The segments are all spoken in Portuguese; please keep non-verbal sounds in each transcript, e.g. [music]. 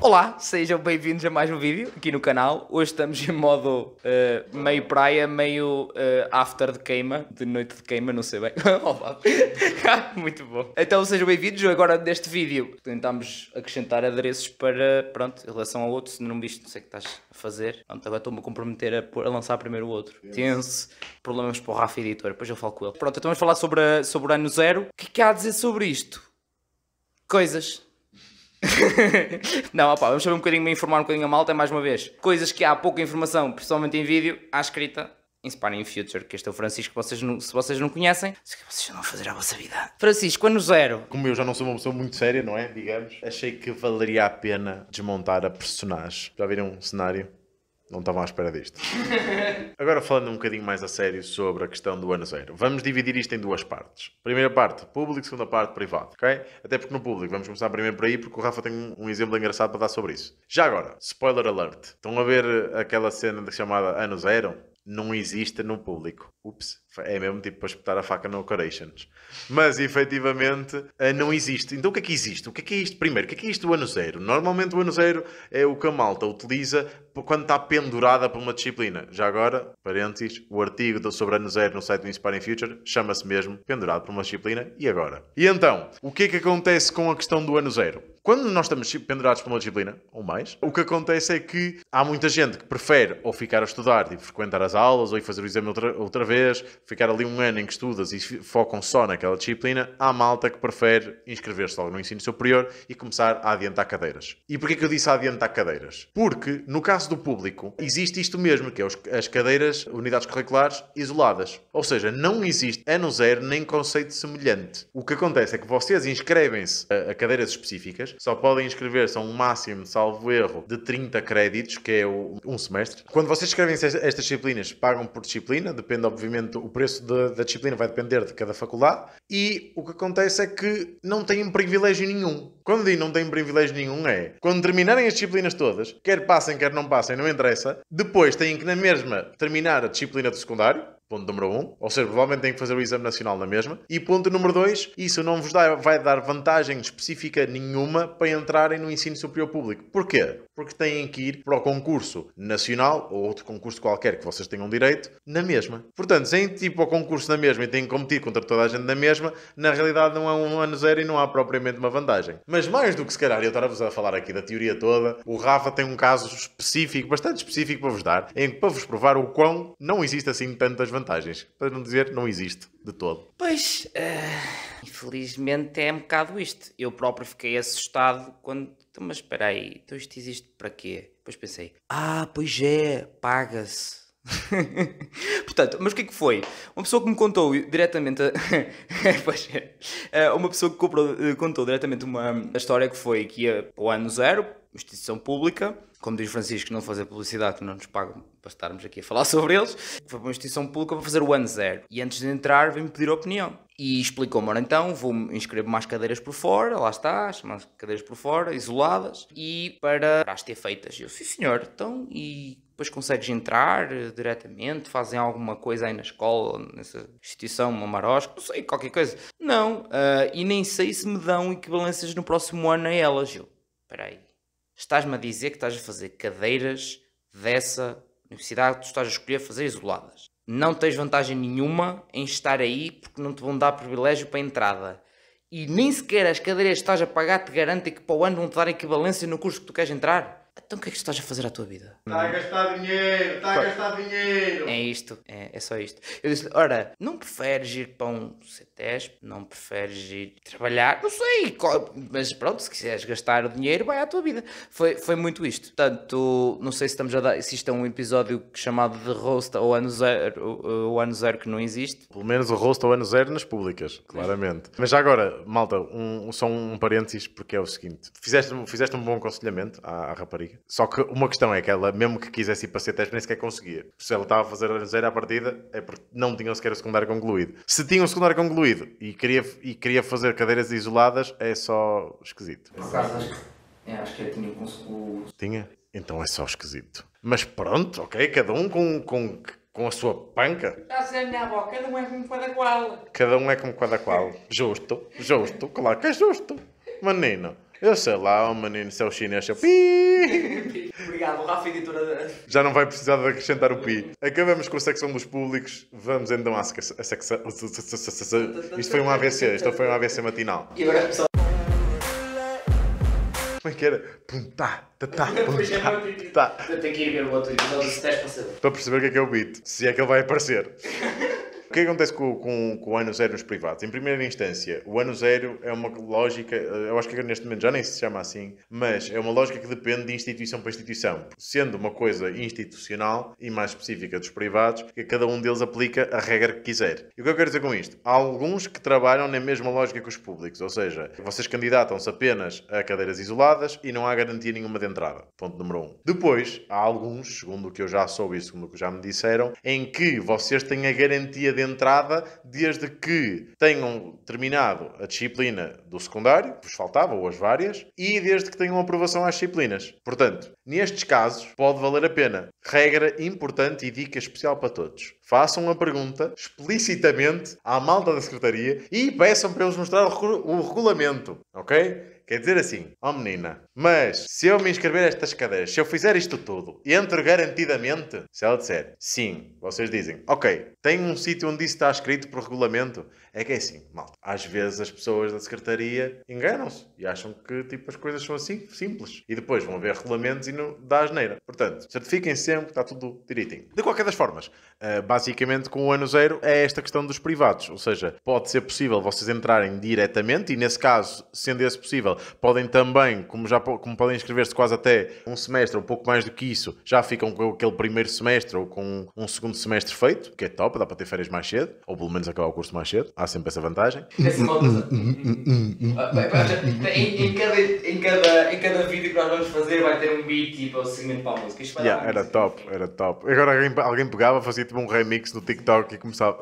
Olá, sejam bem-vindos a mais um vídeo aqui no canal. Hoje estamos em modo uh, meio praia, meio uh, after de queima, de noite de queima, não sei bem. [laughs] Oh, [laughs] Muito bom. Então sejam bem-vindos. Agora neste vídeo tentamos acrescentar adereços para, pronto, em relação ao outro. Se não viste, não sei o que estás a fazer. Pronto, agora estou-me a comprometer a, a, lançar primeiro o outro. Yes. Tenso. Problemas para o Rafa Editor, depois eu falo com ele. Pronto, então vamos falar sobre, a, sobre o ano zero. O que é que há a dizer sobre isto? Coisas [laughs] não, opa, vamos saber um bocadinho, me informar um bocadinho a malta mais uma vez. Coisas que há pouca informação, principalmente em vídeo, à escrita. Inspiring Future, que este é o Francisco, vocês não, se vocês não conhecem, vocês não vão fazer a vossa vida. Francisco, ano zero. Como eu já não sou uma pessoa muito séria, não é? Digamos, achei que valeria a pena desmontar a personagem. Já viram um cenário? Não estava à espera disto. Agora falando um bocadinho mais a sério sobre a questão do ano zero. Vamos dividir isto em duas partes. Primeira parte, público, segunda parte, privado, ok? Até porque no público, vamos começar primeiro por aí, porque o Rafa tem um exemplo engraçado para dar sobre isso. Já agora, spoiler alert. Estão a ver aquela cena chamada ano zero? Não existe no público. Ups. É mesmo tipo para espetar a faca no Corations. Mas efetivamente eh, não existe. Então o que é que existe? O que é que é isto? Primeiro, o que é que é isto o ano zero? Normalmente o ano zero é o que a malta utiliza quando está pendurada por uma disciplina. Já agora, parênteses, o artigo sobre ano zero no site do Inspiring Future chama-se mesmo Pendurado por uma disciplina e agora. E então, o que é que acontece com a questão do ano zero? Quando nós estamos pendurados por uma disciplina, ou mais, o que acontece é que há muita gente que prefere ou ficar a estudar, tipo frequentar as aulas, ou ir fazer o exame outra, outra vez, ficar ali um ano em que estudas e focam só naquela disciplina, há malta que prefere inscrever-se logo no ensino superior e começar a adiantar cadeiras. E porquê que eu disse adiantar cadeiras? Porque, no caso do público, existe isto mesmo, que é as cadeiras, unidades curriculares, isoladas. Ou seja, não existe ano zero nem conceito semelhante. O que acontece é que vocês inscrevem-se a, cadeiras específicas, só podem inscrever-se a um máximo, salvo erro, de 30 créditos, que é um semestre. Quando vocês inscrevem se a estas disciplinas, pagam por disciplina, depende obviamente o preço da, da disciplina vai depender de cada faculdade. E o que acontece é que não têm privilégio nenhum. Quando digo não têm privilégio nenhum é quando terminarem as disciplinas todas, quer passem, quer não passem, não interessa, depois têm que na mesma terminar a disciplina do secundário, Ponto número 1, um, ou seja, provavelmente têm que fazer o exame nacional na mesma. E ponto número 2, isso não vos dá, vai dar vantagem específica nenhuma para entrarem no ensino superior público. Porquê? Porque têm que ir para o concurso nacional ou outro concurso qualquer que vocês tenham direito na mesma. Portanto, sem é ir para o concurso na mesma e têm que competir contra toda a gente na mesma, na realidade não é um ano zero e não há propriamente uma vantagem. Mas mais do que se calhar eu estar-vos a falar aqui da teoria toda, o Rafa tem um caso específico, bastante específico para vos dar, em, para vos provar o quão não existe assim tantas vantagens para não dizer, não existe de todo. Pois, uh, infelizmente é um bocado isto. Eu próprio fiquei assustado quando. Então, mas espera aí, então isto existe para quê? Depois pensei, ah, pois é, paga-se. [laughs] Portanto, mas o que é que foi? Uma pessoa que me contou diretamente. [laughs] pois é. Eh, uma pessoa que comprou, eh, contou diretamente uma história que foi que ia para o ano zero, instituição pública, como diz Francisco, não fazer publicidade, que não nos pagam para estarmos aqui a falar [laughs] sobre eles. Foi para uma instituição pública para fazer o ano zero. E antes de entrar, veio-me pedir opinião. E explicou-me, ora então, vou inscrever mais cadeiras por fora, lá está, mais cadeiras por fora, isoladas, e para, para as ter feitas. Eu, sim senhor, então, e depois consegues entrar eh, diretamente, fazem alguma coisa aí na escola, nessa instituição, uma marosca, não sei, qualquer coisa. Não, uh, e nem sei se me dão equivalências no próximo ano a elas, eu. Espera aí, estás-me a dizer que estás a fazer cadeiras dessa universidade que tu estás a escolher fazer isoladas. Não tens vantagem nenhuma em estar aí porque não te vão dar privilégio para a entrada. E nem sequer as cadeiras que estás a pagar te garantem que para o ano vão te dar equivalência no curso que tu queres entrar. Então o que é que estás a fazer à tua vida? Está a gastar dinheiro, está a gastar dinheiro. É isto, é, é só isto. Eu disse ora, não preferes ir para um CETESP? Não preferes ir trabalhar? Não sei, mas pronto, se quiseres gastar o dinheiro, vai à tua vida. Foi, foi muito isto. Portanto, não sei se estamos a dar, se isto é um episódio chamado de Roast ou Ano Zero, o Ano Zero que não existe. Pelo menos o Roast ou Ano Zero nas públicas, claramente. mas já agora, malta, um, só um parênteses, porque é o seguinte. Fizeste, fizeste um bom aconselhamento à, à rapariga Liga. Só que uma questão é que ela, mesmo que quisesse ir para ser teste nem sequer conseguia. Se ela estava a fazer a zero à partida, é porque não tinham sequer o secundário concluído. Se tinham o secundário concluído e queria, e queria fazer cadeiras isoladas, é só esquisito. Por acho que, é, acho que é eu tinha conseguido. Tinha? Então é só esquisito. Mas pronto, ok, cada um com, com, com a sua panca. Já sei a minha avó, cada um é como cada qual. Cada um é como cada qual. Justo, justo, claro que é justo. Menino. Eu sei lá, o oh, menino, se é o chinês, eu... Pi! Obrigado, Rafa Editora. Já não vai precisar de acrescentar o pi. Acabamos com a secção dos públicos, vamos então à secção... Isto foi um AVC, isto foi um AVC matinal. E agora pessoal... Como é que era? Pum, tá, tá, tá, [laughs] pum, é, tá, tá. Eu tenho que ir ver o outro episódio, se tens para saber. Para perceber o que é que é o beat, se é que ele vai aparecer. [laughs] O é que acontece com, com, com, o ano zero nos privados? Em primeira instância, o ano zero é uma lógica, eh, eu acho que neste momento já nem se chama assim, mas é uma lógica que depende de instituição para instituição. Sendo uma coisa institucional e mais específica dos privados, que cada um deles aplica a regra que quiser. E o que eu quero dizer com isto? Há alguns que trabalham na mesma lógica que os públicos, ou seja, vocês candidatam-se apenas a cadeiras isoladas e não há garantia nenhuma de entrada. Ponto número um. Depois, há alguns, segundo o que eu já soube e segundo o que já me disseram, em que vocês têm a garantia de de entrada desde que tenham terminado a disciplina do secundário, vos faltava, ou as várias, e desde que tenham aprovação às disciplinas. Portanto, nestes casos, pode valer a pena. Regra importante e dica especial para todos façam uma pergunta explicitamente à malta da secretaria e peçam para eles mostrar o regulamento, ok? Quer dizer assim, ó oh menina, mas se eu me inscrever estas cadeiras, se eu fizer isto tudo, entro garantidamente? Se ela disser sim, vocês dizem, ok, tem um sítio onde isso está escrito para o regulamento? É que é assim, malta. Às vezes as pessoas da secretaria enganam-se e acham que tipo, as coisas são assim, simples. E depois vão ver regulamentos e não dá asneira. Portanto, certifiquem sempre que está tudo direitinho. De qualquer das formas, uh, basicamente com o ano zero é esta questão dos privados, ou seja, pode ser possível vocês entrarem diretamente e nesse caso, sendo esse possível, podem também, como já como podem inscrever-se quase até um semestre ou um pouco mais do que isso, já ficam com aquele primeiro semestre ou com um segundo semestre feito, que é top, dá para ter férias mais cedo, ou pelo menos acabar o curso mais cedo, há sempre essa vantagem. em, cada, em, cada, em cada vídeo que nós vamos fazer vai ter um beat tipo o segmento para a música. Isto yeah, era top, era top. Agora alguém, alguém pegava, fazia tipo um remix amigos no TikTok e começava.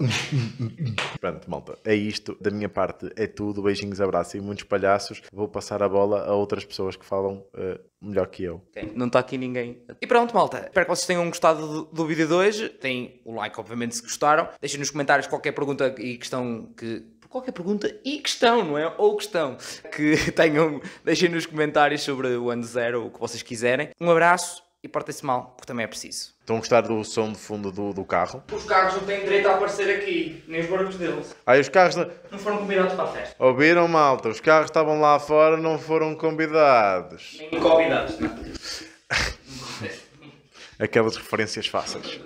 [laughs] Pronto, malta. É isto. Da minha parte é tudo. Beijinhos, abraço e muitos palhaços. Vou passar a bola a outras pessoas que falam uh, melhor que eu. Okay. Não está aqui ninguém. E pronto, malta. Espero que vocês tenham gostado do, do vídeo de hoje. tem o like, obviamente, se gostaram. Deixem nos comentários qualquer pergunta e questão que qualquer pergunta e questão, não é? Ou questão que [laughs] tenham, deixem nos comentários sobre o ano zero, o que vocês quiserem. Um abraço e portem-se mal, porque também é preciso. Estão a gostar do som de fundo do, do carro? Os carros não têm direito a aparecer aqui, nem os barcos deles. Ah, os carros não... não foram convidados para a festa. Ouviram, malta? Os carros estavam lá fora, não foram convidados. Nem convidados, não. É? [laughs] Aquelas referências fáceis.